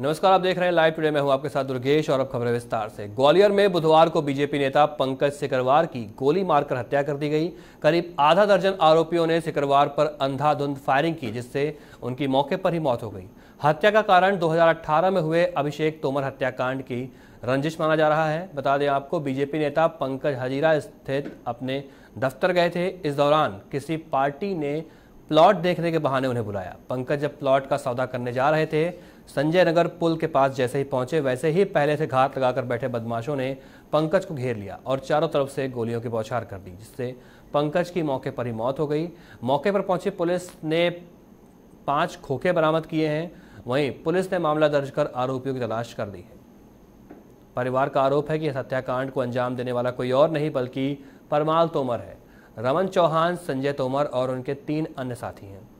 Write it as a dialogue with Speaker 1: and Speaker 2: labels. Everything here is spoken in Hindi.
Speaker 1: नमस्कार आप देख रहे हैं लाइव टुडे मैं हूं आपके साथ दुर्गेश और अब खबरें विस्तार से ग्वालियर में बुधवार को बीजेपी नेता पंकज सिकरवार की गोली मारकर हत्या कर दी गई करीब आधा दर्जन आरोपियों ने सिकरवार पर अंधाधुंध फायरिंग की जिससे उनकी मौके पर ही मौत हो गई हत्या का कारण 2018 में हुए अभिषेक तोमर हत्याकांड की रंजिश माना जा रहा है बता दें आपको बीजेपी नेता पंकज हजीरा स्थित अपने दफ्तर गए थे इस दौरान किसी पार्टी ने प्लॉट देखने के बहाने उन्हें बुलाया पंकज जब प्लॉट का सौदा करने जा रहे थे संजय नगर पुल के पास जैसे ही पहुंचे वैसे ही पहले से घात लगाकर बैठे बदमाशों ने पंकज को घेर लिया और चारों तरफ से गोलियों की बौछार कर दी जिससे पंकज की मौके पर ही मौत हो गई मौके पर पहुंची पुलिस ने पांच खोखे बरामद किए हैं वहीं पुलिस ने मामला दर्ज कर आरोपियों की तलाश कर दी है परिवार का आरोप है कि इस हत्याकांड को अंजाम देने वाला कोई और नहीं बल्कि परमाल तोमर है रमन चौहान संजय तोमर और उनके तीन अन्य साथी हैं